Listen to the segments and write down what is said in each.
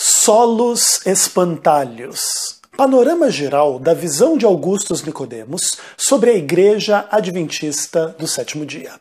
Solos Espantalhos. Panorama geral da visão de Augustus Nicodemos sobre a Igreja Adventista do Sétimo Dia.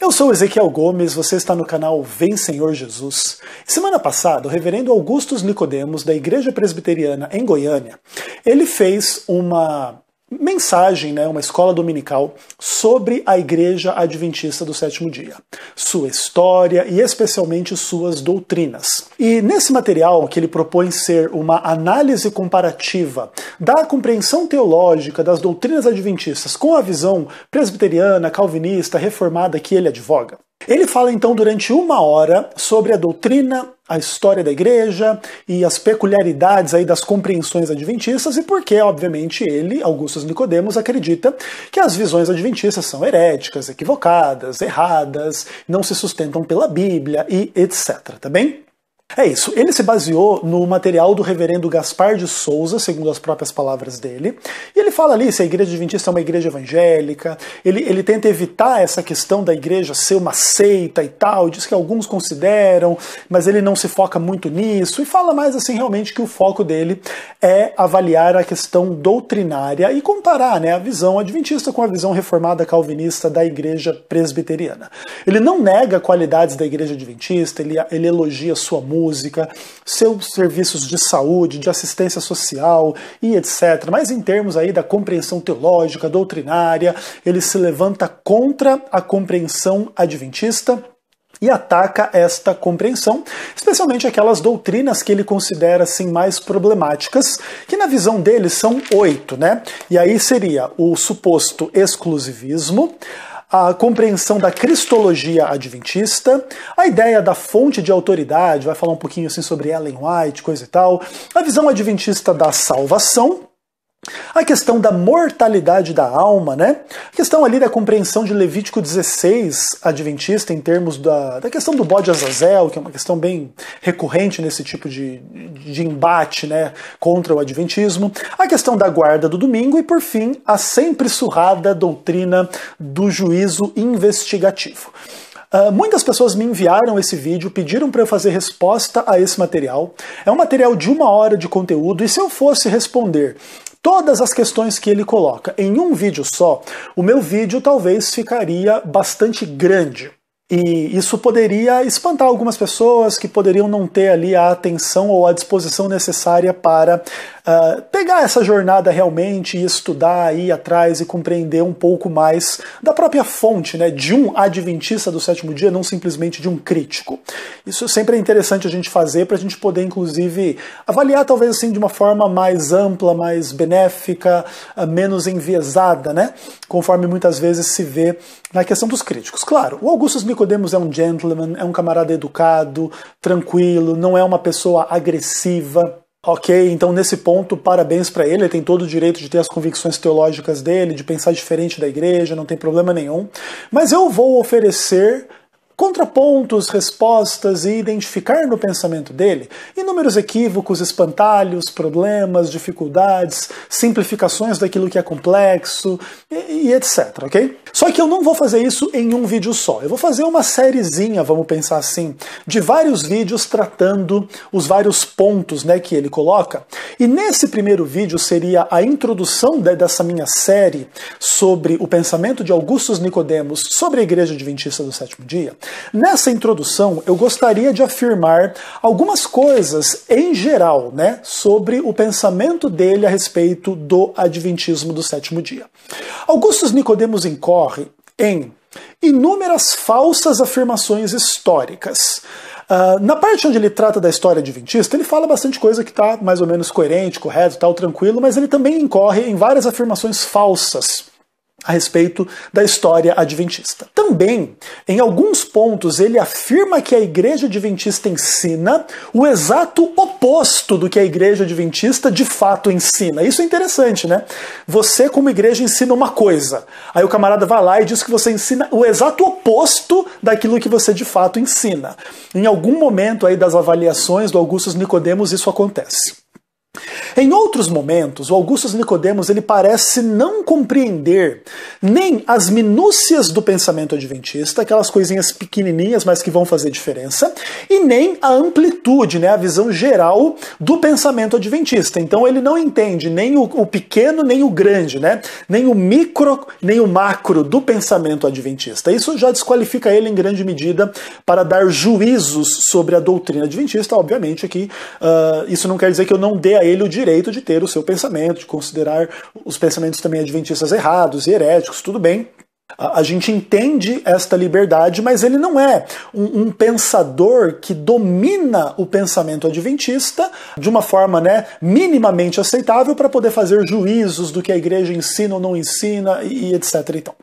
Eu sou Ezequiel Gomes, você está no canal Vem Senhor Jesus. Semana passada, o reverendo Augustus Nicodemos da Igreja Presbiteriana em Goiânia, ele fez uma mensagem, né, uma escola dominical sobre a Igreja Adventista do Sétimo Dia, sua história e especialmente suas doutrinas. E nesse material que ele propõe ser uma análise comparativa da compreensão teológica das doutrinas adventistas com a visão presbiteriana, calvinista, reformada que ele advoga. Ele fala então durante uma hora sobre a doutrina, a história da igreja e as peculiaridades aí das compreensões adventistas e por que, obviamente, ele, Augustus Nicodemos, acredita que as visões adventistas são heréticas, equivocadas, erradas, não se sustentam pela Bíblia e etc. Tá bem? É isso. Ele se baseou no material do reverendo Gaspar de Souza, segundo as próprias palavras dele. E ele fala ali se a igreja adventista é uma igreja evangélica. Ele, ele tenta evitar essa questão da igreja ser uma seita e tal. Diz que alguns consideram, mas ele não se foca muito nisso. E fala mais assim, realmente, que o foco dele é avaliar a questão doutrinária e comparar né, a visão adventista com a visão reformada calvinista da igreja presbiteriana. Ele não nega qualidades da igreja adventista, ele, ele elogia sua música música, seus serviços de saúde, de assistência social e etc. Mas em termos aí da compreensão teológica, doutrinária, ele se levanta contra a compreensão adventista e ataca esta compreensão, especialmente aquelas doutrinas que ele considera assim mais problemáticas, que na visão dele são oito, né? E aí seria o suposto exclusivismo, a compreensão da cristologia adventista, a ideia da fonte de autoridade, vai falar um pouquinho assim sobre Ellen White, coisa e tal, a visão adventista da salvação, a questão da mortalidade da alma, né? A questão ali da compreensão de Levítico 16 adventista em termos da, da questão do bode azazel, que é uma questão bem recorrente nesse tipo de, de embate, né? Contra o adventismo. A questão da guarda do domingo e, por fim, a sempre surrada doutrina do juízo investigativo. Uh, muitas pessoas me enviaram esse vídeo, pediram para eu fazer resposta a esse material. É um material de uma hora de conteúdo e se eu fosse responder todas as questões que ele coloca em um vídeo só, o meu vídeo talvez ficaria bastante grande. E isso poderia espantar algumas pessoas que poderiam não ter ali a atenção ou a disposição necessária para ah, pegar essa jornada realmente e estudar, ir atrás e compreender um pouco mais da própria fonte, né, de um adventista do sétimo dia, não simplesmente de um crítico. Isso sempre é interessante a gente fazer para a gente poder, inclusive, avaliar talvez assim de uma forma mais ampla, mais benéfica, ah, menos enviesada, né, conforme muitas vezes se vê na questão dos críticos. Claro, o Augustus Nicodemus é um gentleman, é um camarada educado, tranquilo, não é uma pessoa agressiva. Ok, então nesse ponto, parabéns para ele, ele tem todo o direito de ter as convicções teológicas dele, de pensar diferente da igreja, não tem problema nenhum. Mas eu vou oferecer contrapontos, respostas e identificar no pensamento dele inúmeros equívocos, espantalhos, problemas, dificuldades, simplificações daquilo que é complexo e, e etc, ok? Só que eu não vou fazer isso em um vídeo só. Eu vou fazer uma sériezinha, vamos pensar assim, de vários vídeos tratando os vários pontos né, que ele coloca. E nesse primeiro vídeo seria a introdução de, né, dessa minha série sobre o pensamento de Augustus Nicodemos sobre a Igreja Adventista do Sétimo Dia. Nessa introdução, eu gostaria de afirmar algumas coisas em geral né, sobre o pensamento dele a respeito do Adventismo do Sétimo Dia. Augustus Nicodemos incorre ocorre em inúmeras falsas afirmações históricas. Uh, na parte onde ele trata da história adventista, ele fala bastante coisa que está mais ou menos coerente, correto, tal, tranquilo, mas ele também incorre em várias afirmações falsas a respeito da história adventista. Também, em alguns pontos, ele afirma que a Igreja Adventista ensina o exato oposto do que a Igreja Adventista de fato ensina. Isso é interessante, né? Você, como igreja, ensina uma coisa. Aí o camarada vai lá e diz que você ensina o exato oposto daquilo que você de fato ensina. Em algum momento aí das avaliações do Augustus Nicodemus, isso acontece. Em outros momentos, o Augustus Nicodemos ele parece não compreender nem as minúcias do pensamento adventista, aquelas coisinhas pequenininhas, mas que vão fazer diferença, e nem a amplitude, né, a visão geral do pensamento adventista. Então ele não entende nem o, o pequeno, nem o grande, né? Nem o micro, nem o macro do pensamento adventista. Isso já desqualifica ele em grande medida para dar juízos sobre a doutrina adventista. Obviamente que uh, isso não quer dizer que eu não dê a ele ele o direito de ter o seu pensamento, de considerar os pensamentos também adventistas errados e heréticos, tudo bem. A, gente entende esta liberdade, mas ele não é um, um, pensador que domina o pensamento adventista de uma forma né, minimamente aceitável para poder fazer juízos do que a igreja ensina ou não ensina e, e etc. Então.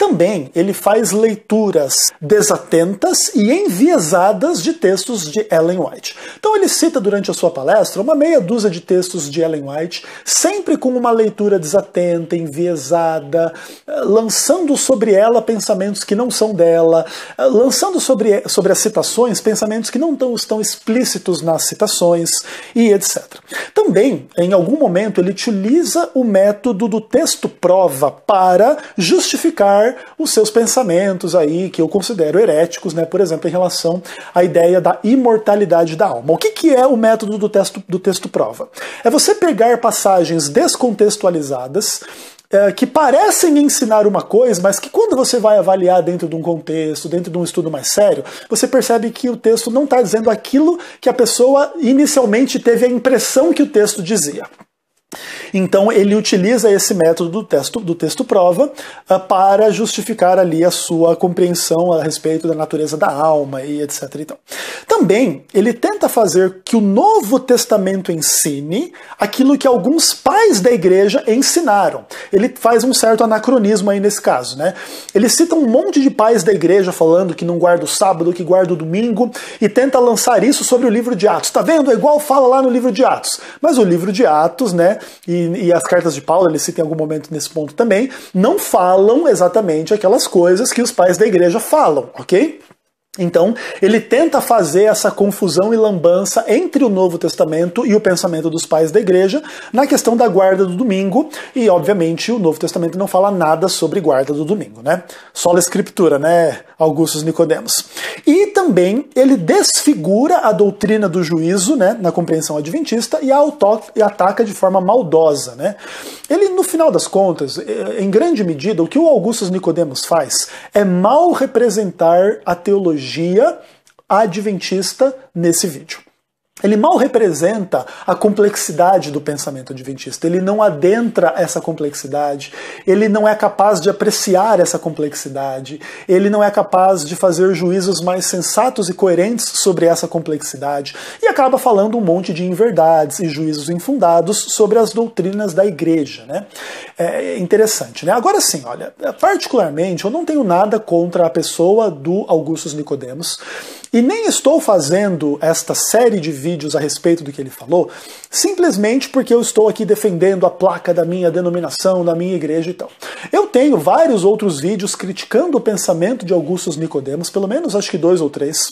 Também ele faz leituras desatentas e enviesadas de textos de Ellen White. Então ele cita durante a sua palestra uma meia dúzia de textos de Ellen White, sempre com uma leitura desatenta, enviesada, eh, lançando sobre ela pensamentos que não são dela, eh, lançando sobre, sobre as citações pensamentos que não estão, estão explícitos nas citações e etc. Também, em algum momento, ele utiliza o método do texto prova para justificar os seus pensamentos aí, que eu considero heréticos, né? por exemplo, em relação à ideia da imortalidade da alma. O que, que é o método do texto, do texto prova? É você pegar passagens descontextualizadas, eh, que parecem ensinar uma coisa, mas que quando você vai avaliar dentro de um contexto, dentro de um estudo mais sério, você percebe que o texto não está dizendo aquilo que a pessoa inicialmente teve a impressão que o texto dizia. Então ele utiliza esse método do texto, do texto prova ah, para justificar ali a sua compreensão a respeito da natureza da alma e etc. Então. Também ele tenta fazer que o Novo Testamento ensine aquilo que alguns pais da igreja ensinaram. Ele faz um certo anacronismo aí nesse caso. Né? Ele cita um monte de pais da igreja falando que não guarda o sábado, que guarda o domingo, e tenta lançar isso sobre o livro de Atos. Tá vendo? É igual fala lá no livro de Atos. Mas o livro de Atos, né? e, e as cartas de Paulo, ele cita em algum momento nesse ponto também, não falam exatamente aquelas coisas que os pais da igreja falam, ok? Então, ele tenta fazer essa confusão e lambança entre o Novo Testamento e o pensamento dos pais da igreja na questão da guarda do domingo, e obviamente o Novo Testamento não fala nada sobre guarda do domingo, né? Só a escritura, né, Augustus Nicodemos. E também ele desfigura a doutrina do juízo, né, na compreensão adventista e, e ataca de forma maldosa, né? Ele no final das contas, é, em grande medida, o que o Augustus Nicodemos faz é mal representar a teologia teologia adventista nesse vídeo. Ele mal representa a complexidade do pensamento adventista. Ele não adentra essa complexidade. Ele não é capaz de apreciar essa complexidade. Ele não é capaz de fazer juízos mais sensatos e coerentes sobre essa complexidade. E acaba falando um monte de inverdades e juízos infundados sobre as doutrinas da igreja. Né? É, é interessante. Né? Agora sim, olha, particularmente, eu não tenho nada contra a pessoa do Augustus Nicodemus. E nem estou fazendo esta série de vídeos a respeito do que ele falou, simplesmente porque eu estou aqui defendendo a placa da minha denominação, da minha igreja e tal. Eu tenho vários outros vídeos criticando o pensamento de Augustus Nicodemos, pelo menos acho que dois ou três.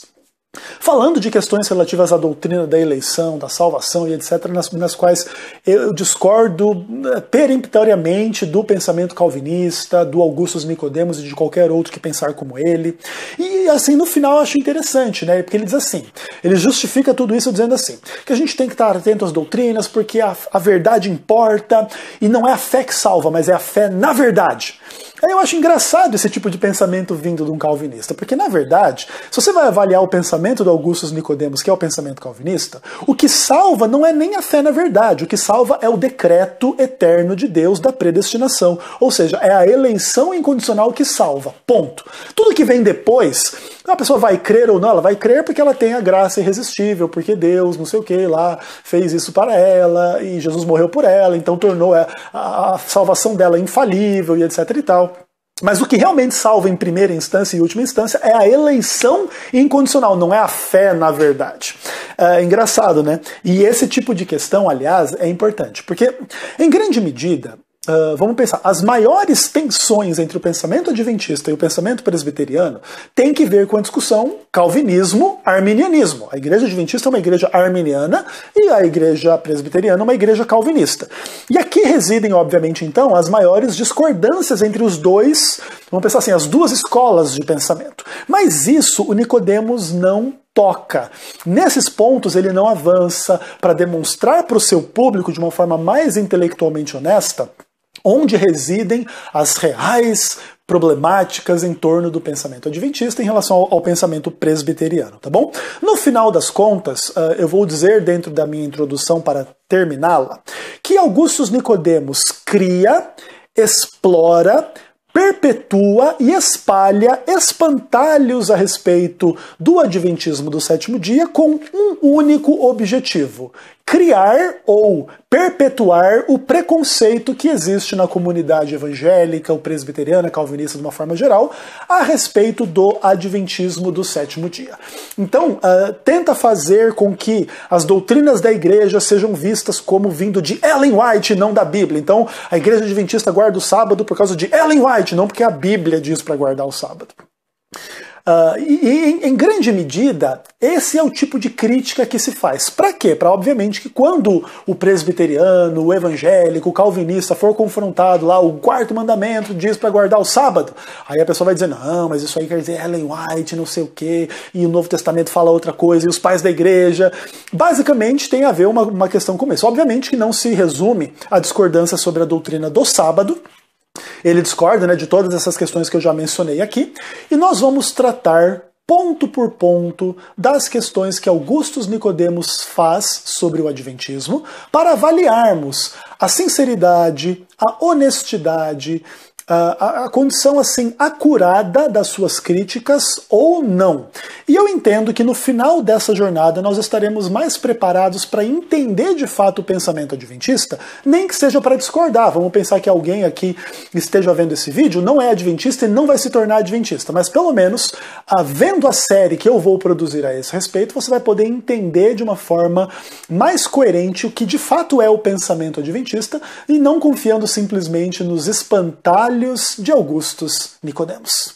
Falando de questões relativas à doutrina da eleição, da salvação e etc., nas, nas quais eu discordo eh, peremptoriamente do pensamento calvinista, do Augustus Nicodemus e de qualquer outro que pensar como ele. E assim, no final eu acho interessante, né? Porque ele diz assim, ele justifica tudo isso dizendo assim, que a gente tem que estar atento às doutrinas, porque a, a verdade importa, e não é a fé que salva, mas é a fé na verdade. Eu acho engraçado esse tipo de pensamento vindo de um calvinista, porque na verdade, se você vai avaliar o pensamento do Augustus Nicodemus, que é o pensamento calvinista, o que salva não é nem a fé na verdade, o que salva é o decreto eterno de Deus da predestinação, ou seja, é a eleição incondicional que salva. Ponto. Tudo que vem depois então a pessoa vai crer ou não? Ela vai crer porque ela tem a graça irresistível, porque Deus, não sei o que lá, fez isso para ela e Jesus morreu por ela, então tornou é, a, a salvação dela infalível e etc e tal. Mas o que realmente salva em primeira instância e última instância é a eleição incondicional, não é a fé na verdade. É, é engraçado, né? E esse tipo de questão, aliás, é importante, porque em grande medida Uh, vamos pensar, as maiores tensões entre o pensamento adventista e o pensamento presbiteriano têm que ver com a discussão calvinismo-arminianismo. A igreja adventista é uma igreja arminiana e a igreja presbiteriana é uma igreja calvinista. E aqui residem, obviamente, então, as maiores discordâncias entre os dois, vamos pensar assim, as duas escolas de pensamento. Mas isso o Nicodemos não toca. Nesses pontos ele não avança para demonstrar para o seu público de uma forma mais intelectualmente honesta onde residem as reais problemáticas em torno do pensamento adventista em relação ao, ao pensamento presbiteriano, tá bom? No final das contas, uh, eu vou dizer dentro da minha introdução para terminá-la, que Augustus Nicodemos cria, explora, perpetua e espalha espantalhos a respeito do adventismo do sétimo dia com um único objetivo, criar ou perpetuar o preconceito que existe na comunidade evangélica, ou presbiteriana, calvinista de uma forma geral, a respeito do adventismo do sétimo dia. Então, uh, tenta fazer com que as doutrinas da igreja sejam vistas como vindo de Ellen White, não da Bíblia. Então, a igreja adventista guarda o sábado por causa de Ellen White, não porque a Bíblia diz para guardar o sábado. Uh, e, em, em, grande medida, esse é o tipo de crítica que se faz. Para quê? Para, obviamente, que quando o presbiteriano, o evangélico, o calvinista for confrontado lá, o quarto mandamento diz para guardar o sábado, aí a pessoa vai dizer: não, mas isso aí quer dizer Ellen White, não sei o quê, e o Novo Testamento fala outra coisa, e os pais da igreja. Basicamente, tem a ver uma, uma questão como essa Obviamente que não se resume à discordância sobre a doutrina do sábado, ele discorda né, de todas essas questões que eu já mencionei aqui, e nós vamos tratar ponto por ponto das questões que Augustus Nicodemos faz sobre o adventismo para avaliarmos a sinceridade, a honestidade a, a condição assim acurada das suas críticas ou não. E eu entendo que no final dessa jornada nós estaremos mais preparados para entender de fato o pensamento adventista, nem que seja para discordar. Vamos pensar que alguém aqui esteja vendo esse vídeo, não é adventista e não vai se tornar adventista, mas pelo menos, vendo a série que eu vou produzir a esse respeito, você vai poder entender de uma forma mais coerente o que de fato é o pensamento adventista e não confiando simplesmente nos espantalhos de Augustus Nicodemos.